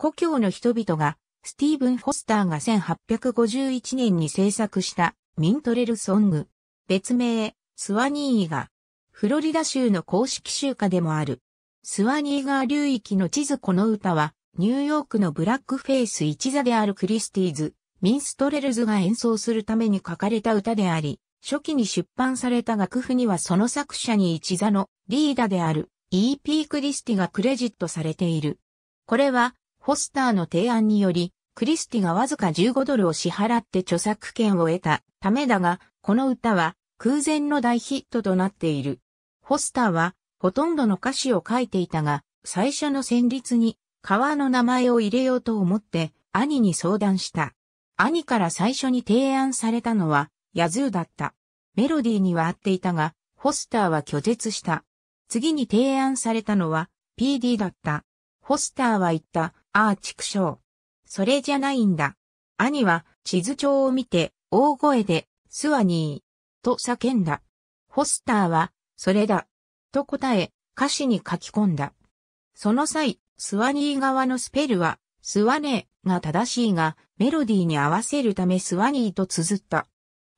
故郷の人々が、スティーブン・フォスターが1851年に制作したミントレルソング。別名、スワニーガ。フロリダ州の公式集歌でもある。スワニーガー流域の地図この歌は、ニューヨークのブラックフェイス一座であるクリスティーズ、ミンストレルズが演奏するために書かれた歌であり、初期に出版された楽譜にはその作者に一座のリーダである E.P. クリスティがクレジットされている。これはフォスターの提案により、クリスティがわずか15ドルを支払って著作権を得たためだが、この歌は空前の大ヒットとなっている。フォスターはほとんどの歌詞を書いていたが、最初の旋律に川の名前を入れようと思って兄に相談した。兄から最初に提案されたのはヤズーだった。メロディーには合っていたが、フォスターは拒絶した。次に提案されたのは PD だった。フォスターは言った、ああ、畜生。それじゃないんだ。兄は地図帳を見て大声でスワニーと叫んだ。ホスターはそれだと答え歌詞に書き込んだ。その際、スワニー側のスペルはスワネーが正しいがメロディーに合わせるためスワニーと綴った。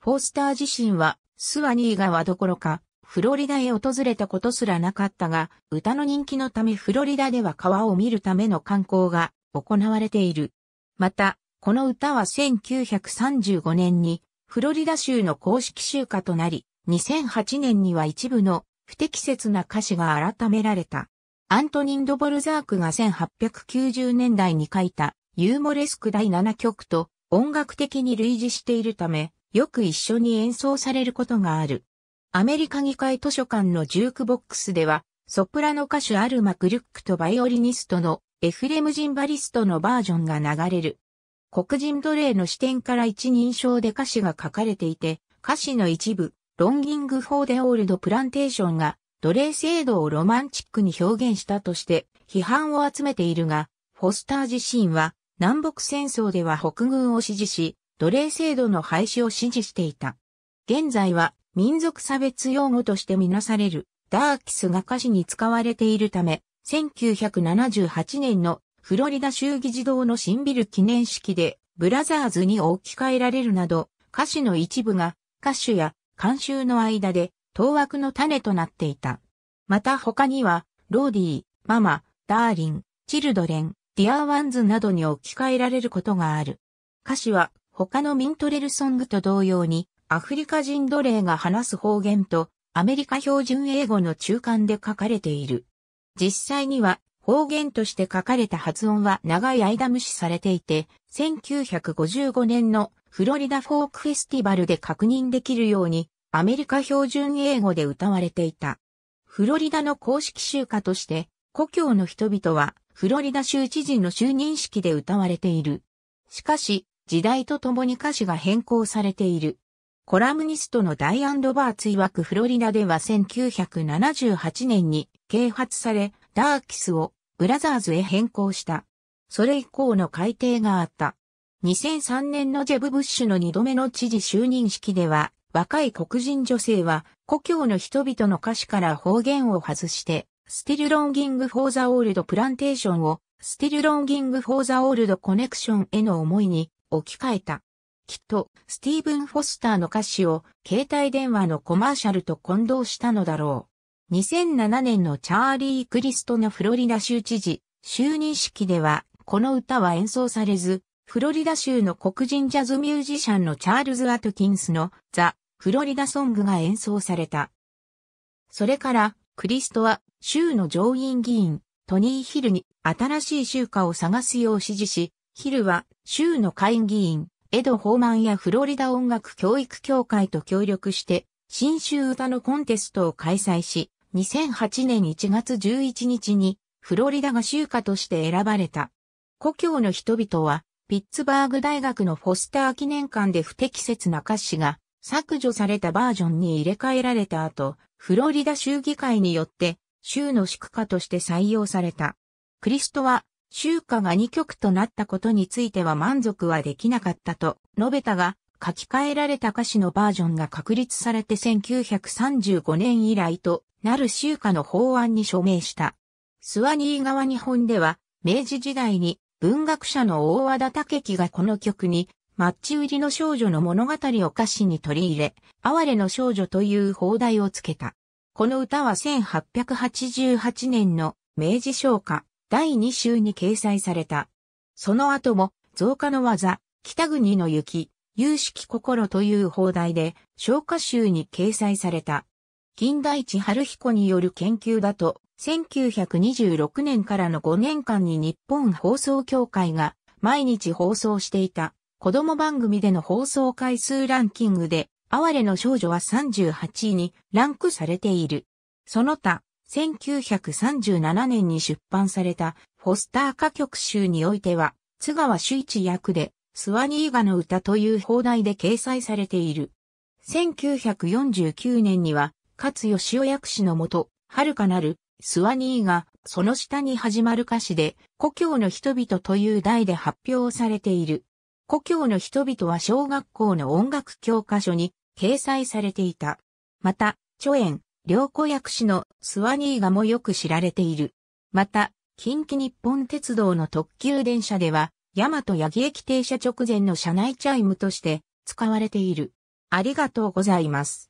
フォースター自身はスワニー側どころかフロリダへ訪れたことすらなかったが、歌の人気のためフロリダでは川を見るための観光が行われている。また、この歌は1935年にフロリダ州の公式集歌となり、2008年には一部の不適切な歌詞が改められた。アントニン・ドボルザークが1890年代に書いたユーモレスク第7曲と音楽的に類似しているため、よく一緒に演奏されることがある。アメリカ議会図書館のジュークボックスでは、ソプラノ歌手アルマ・クルックとバイオリニストのエフレム・ジンバリストのバージョンが流れる。黒人奴隷の視点から一人称で歌詞が書かれていて、歌詞の一部、ロンギング・フォー・デ・オールド・プランテーションが奴隷制度をロマンチックに表現したとして批判を集めているが、フォスター自身は南北戦争では北軍を支持し、奴隷制度の廃止を支持していた。現在は民族差別用語としてみなされるダーキスが歌詞に使われているため、1978年のフロリダ州議事堂の新ビル記念式でブラザーズに置き換えられるなど、歌詞の一部が歌手や監修の間で当枠の種となっていた。また他には、ローディー、ママ、ダーリン、チルドレン、ディアーワンズなどに置き換えられることがある。歌詞は他のミントレルソングと同様にアフリカ人奴隷が話す方言とアメリカ標準英語の中間で書かれている。実際には方言として書かれた発音は長い間無視されていて、1955年のフロリダフォークフェスティバルで確認できるように、アメリカ標準英語で歌われていた。フロリダの公式集歌として、故郷の人々はフロリダ州知事の就任式で歌われている。しかし、時代とともに歌詞が変更されている。コラムニストのダイアン・ロバーツ曰くフロリダでは1978年に啓発され、ダーキスをブラザーズへ変更した。それ以降の改定があった。2003年のジェブ・ブッシュの2度目の知事就任式では、若い黒人女性は故郷の人々の歌詞から方言を外して、スティルロンギング・フォー・ザ・オールド・プランテーションを、スティルロンギング・フォー・ザ・オールド・コネクションへの思いに置き換えた。きっとスティーブン・フォスターの歌詞を携帯電話のコマーシャルと混同したのだろう。2007年のチャーリー・クリストのフロリダ州知事就任式ではこの歌は演奏されず、フロリダ州の黒人ジャズミュージシャンのチャールズ・アトキンスのザ・フロリダソングが演奏された。それからクリストは州の上院議員トニー・ヒルに新しい州歌を探すよう指示し、ヒルは州の下院議員エド・ホーマンやフロリダ音楽教育協会と協力して、新州歌のコンテストを開催し、2008年1月11日に、フロリダが州歌として選ばれた。故郷の人々は、ピッツバーグ大学のフォスター記念館で不適切な歌詞が削除されたバージョンに入れ替えられた後、フロリダ州議会によって州の宿歌として採用された。クリストは集歌が2曲となったことについては満足はできなかったと述べたが、書き換えられた歌詞のバージョンが確立されて1935年以来となる集歌の法案に署名した。スワニー川日本では、明治時代に文学者の大和田武樹がこの曲に、マッチ売りの少女の物語を歌詞に取り入れ、哀れの少女という放題をつけた。この歌は1888年の明治唱歌、第2週に掲載された。その後も、増加の技、北国の雪、有識心という放題で、消化集に掲載された。近代地春彦による研究だと、1926年からの5年間に日本放送協会が毎日放送していた子供番組での放送回数ランキングで、哀れの少女は38位にランクされている。その他、1937年に出版されたフォスター歌曲集においては、津川主一役で、スワニーガの歌という放題で掲載されている。1949年には、勝義夫役師のもと、遥かなる、スワニーが、その下に始まる歌詞で、故郷の人々という題で発表されている。故郷の人々は小学校の音楽教科書に掲載されていた。また、著演、両子薬師のスワニーガもよく知られている。また、近畿日本鉄道の特急電車では、大和八木駅停車直前の車内チャイムとして使われている。ありがとうございます。